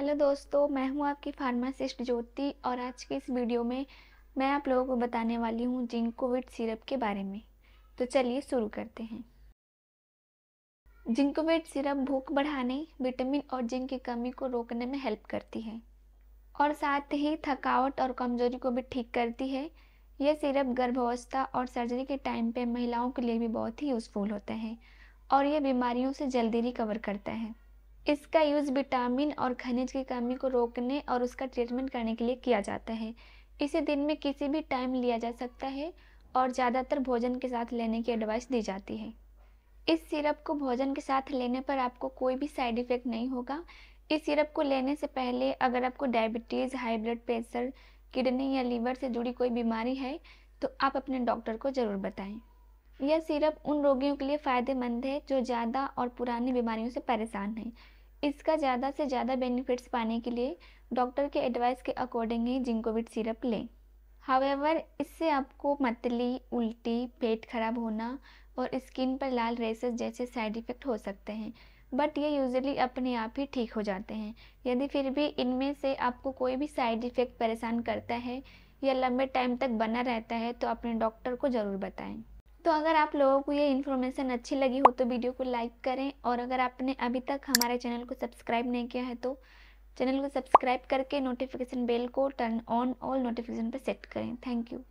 hello दोस्तों मैं हूं आपकी फार्मासिस्ट ज्योति और आज के इस वीडियो में मैं आप लोगों को बताने वाली हूं जिंक कोविड सिरप के बारे में तो चलिए शुरू करते हैं जिंक कोविड सिरप भूख बढ़ाने विटामिन और जिंक की कमी को रोकने में हेल्प करती है और साथ ही थकावट और कमजोरी को भी ठीक करती है यह सिरप गर्भावस्था और सर्जरी के टाइम पर महिलाओं के लिए भी बहुत ही यूज़फुल होता है और यह बीमारियों से जल्दी रिकवर करता है इसका यूज़ विटामिन और खनिज की कमी को रोकने और उसका ट्रीटमेंट करने के लिए किया जाता है इसे दिन में किसी भी टाइम लिया जा सकता है और ज़्यादातर भोजन के साथ लेने की एडवाइस दी जाती है इस सिरप को भोजन के साथ लेने पर आपको कोई भी साइड इफ़ेक्ट नहीं होगा इस सिरप को लेने से पहले अगर आपको diabetes high blood pressure kidney या लीवर से जुड़ी कोई बीमारी है तो आप अपने डॉक्टर को ज़रूर बताएं यह सिरप उन रोगियों के लिए फ़ायदेमंद है जो ज़्यादा और पुरानी बीमारियों से परेशान हैं इसका ज़्यादा से ज़्यादा बेनिफिट्स पाने के लिए डॉक्टर के एडवाइस के अकॉर्डिंग ही जिंकोविट सिरप लें हावेवर इससे आपको मतली उल्टी पेट खराब होना और स्किन पर लाल रेसेस जैसे साइड इफ़ेक्ट हो सकते हैं बट ये यूजुअली अपने आप ही ठीक हो जाते हैं यदि फिर भी इनमें से आपको कोई भी साइड इफ़ेक्ट परेशान करता है या लंबे टाइम तक बना रहता है तो अपने डॉक्टर को ज़रूर बताएं तो अगर आप लोगों को ये इन्फॉर्मेशन अच्छी लगी हो तो वीडियो को लाइक करें और अगर आपने अभी तक हमारे चैनल को सब्सक्राइब नहीं किया है तो चैनल को सब्सक्राइब करके नोटिफिकेशन बेल को टर्न ऑन ऑल नोटिफिकेशन पर सेट करें थैंक यू